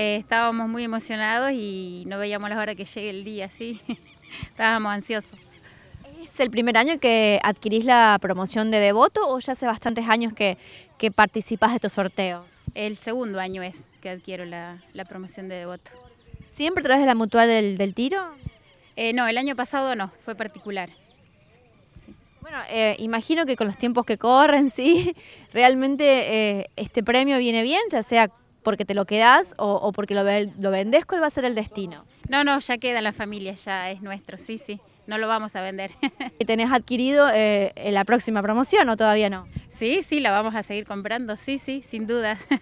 Eh, estábamos muy emocionados y no veíamos la hora que llegue el día, sí. estábamos ansiosos. ¿Es el primer año que adquirís la promoción de Devoto o ya hace bastantes años que, que participás de estos sorteos? El segundo año es que adquiero la, promoción de Devoto. ¿Siempre través de la mutual del, tiro? Eh, no, el año pasado no, fue particular. Bueno, eh, imagino que con los tiempos que corren, sí, realmente este premio viene bien, ya sea porque te lo quedas o, porque lo, lo vendes ¿cuál va a ser el destino? No, no, ya queda la familia, ya es nuestro, sí, sí, no lo vamos a vender. ¿y ¿Tenés adquirido eh, la próxima promoción o todavía no? Sí, sí, la vamos a seguir comprando, sí, sí, sin dudas.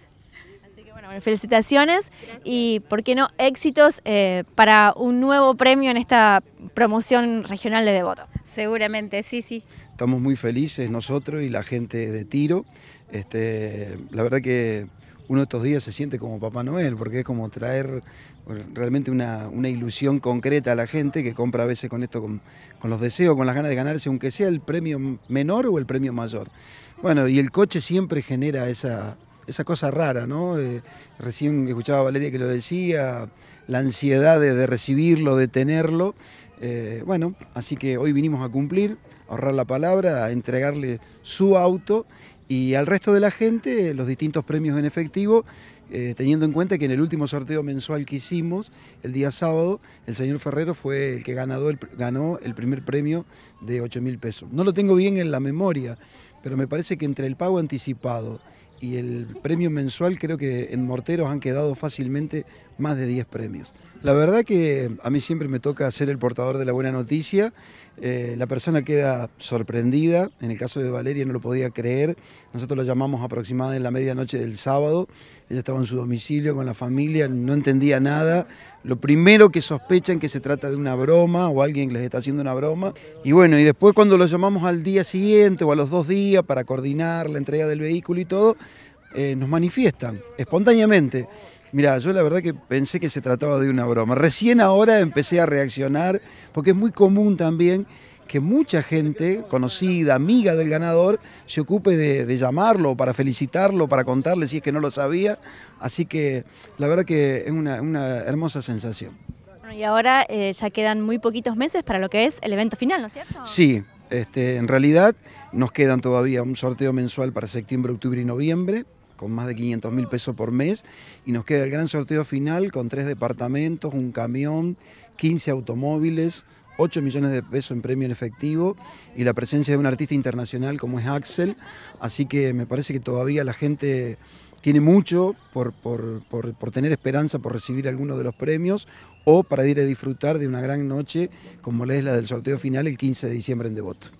felicitaciones y, ¿por qué no?, éxitos eh, para un nuevo premio en esta promoción regional de Devoto. Seguramente, sí, sí. Estamos muy felices nosotros y la gente de Tiro. Este, la verdad que uno de estos días se siente como Papá Noel, porque es como traer realmente una, ilusión concreta a la gente que compra a veces con esto, con, los deseos, con las ganas de ganarse, aunque sea el premio menor o el premio mayor. Bueno, y el coche siempre genera esa, esa cosa rara, ¿no? Eh, recién escuchaba a Valeria que lo decía, la ansiedad de, recibirlo, de tenerlo. Eh, bueno, así que hoy vinimos a cumplir, a ahorrar la palabra, a entregarle su auto y al resto de la gente los distintos premios en efectivo, eh, teniendo en cuenta que en el último sorteo mensual que hicimos, el día sábado, el señor Ferrero fue el que ganó el primer premio de 8 mil pesos. No lo tengo bien en la memoria, pero me parece que entre el pago anticipado y el premio mensual creo que en Morteros han quedado fácilmente más de 10 premios. La verdad que a mí siempre me toca ser el portador de la buena noticia. Eh, la persona queda sorprendida, en el caso de Valeria no lo podía creer. Nosotros la llamamos aproximadamente en la medianoche del sábado. Ella estaba en su domicilio con la familia, no entendía nada. Lo primero que sospechan que se trata de una broma o alguien les está haciendo una broma. Y bueno, y después cuando lo llamamos al día siguiente o a los dos días para coordinar la entrega del vehículo y todo, eh, nos manifiestan espontáneamente. Mira, yo la verdad que pensé que se trataba de una broma. Recién ahora empecé a reaccionar, porque es muy común también que mucha gente conocida, amiga del ganador, se ocupe de, llamarlo, para felicitarlo, para contarle si es que no lo sabía. Así que la verdad que es una, hermosa sensación. Y ahora eh, ya quedan muy poquitos meses para lo que es el evento final, ¿no es cierto? Sí, este, en realidad nos quedan todavía un sorteo mensual para septiembre, octubre y noviembre con más de 500 mil pesos por mes y nos queda el gran sorteo final con tres departamentos, un camión, 15 automóviles, 8 millones de pesos en premio en efectivo y la presencia de un artista internacional como es Axel. Así que me parece que todavía la gente tiene mucho por, por, tener esperanza por recibir alguno de los premios o para ir a disfrutar de una gran noche como la es la del sorteo final el 15 de diciembre en Devoto.